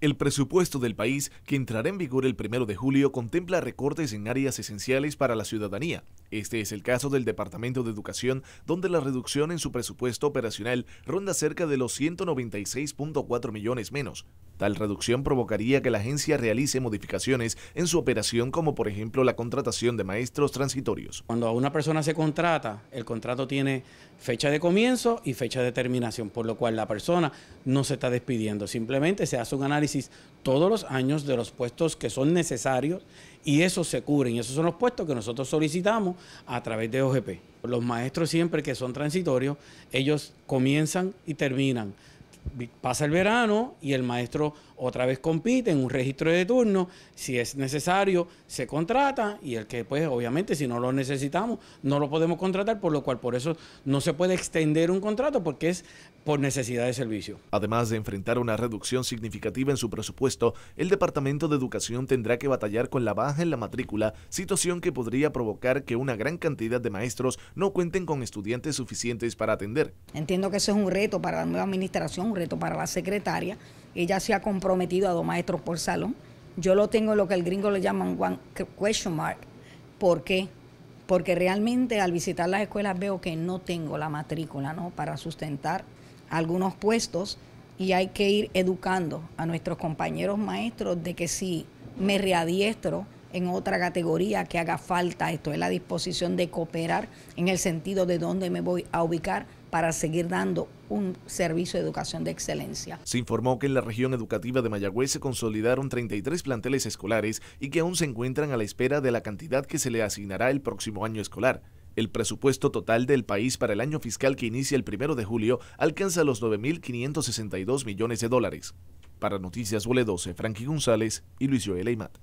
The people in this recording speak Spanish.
El presupuesto del país, que entrará en vigor el 1 de julio, contempla recortes en áreas esenciales para la ciudadanía. Este es el caso del Departamento de Educación, donde la reducción en su presupuesto operacional ronda cerca de los 196.4 millones menos. Tal reducción provocaría que la agencia realice modificaciones en su operación, como por ejemplo la contratación de maestros transitorios. Cuando a una persona se contrata, el contrato tiene fecha de comienzo y fecha de terminación, por lo cual la persona no se está despidiendo, simplemente se hace un análisis todos los años de los puestos que son necesarios y esos se cubren, y esos son los puestos que nosotros solicitamos a través de OGP. Los maestros siempre que son transitorios, ellos comienzan y terminan pasa el verano y el maestro otra vez compiten un registro de turno, si es necesario se contrata y el que pues obviamente si no lo necesitamos no lo podemos contratar, por lo cual por eso no se puede extender un contrato porque es por necesidad de servicio. Además de enfrentar una reducción significativa en su presupuesto, el Departamento de Educación tendrá que batallar con la baja en la matrícula, situación que podría provocar que una gran cantidad de maestros no cuenten con estudiantes suficientes para atender. Entiendo que eso es un reto para la nueva administración, un reto para la secretaria. Ella se ha comprometido prometido a dos maestros por salón. Yo lo tengo lo que el gringo le llaman one question mark. ¿Por qué? Porque realmente al visitar las escuelas veo que no tengo la matrícula ¿no? para sustentar algunos puestos y hay que ir educando a nuestros compañeros maestros de que si me readiestro en otra categoría que haga falta, esto es la disposición de cooperar en el sentido de dónde me voy a ubicar para seguir dando un servicio de educación de excelencia. Se informó que en la región educativa de Mayagüez se consolidaron 33 planteles escolares y que aún se encuentran a la espera de la cantidad que se le asignará el próximo año escolar. El presupuesto total del país para el año fiscal que inicia el primero de julio alcanza los 9.562 millones de dólares. Para Noticias Bole 12, Frankie González y Luis Joel Eimat.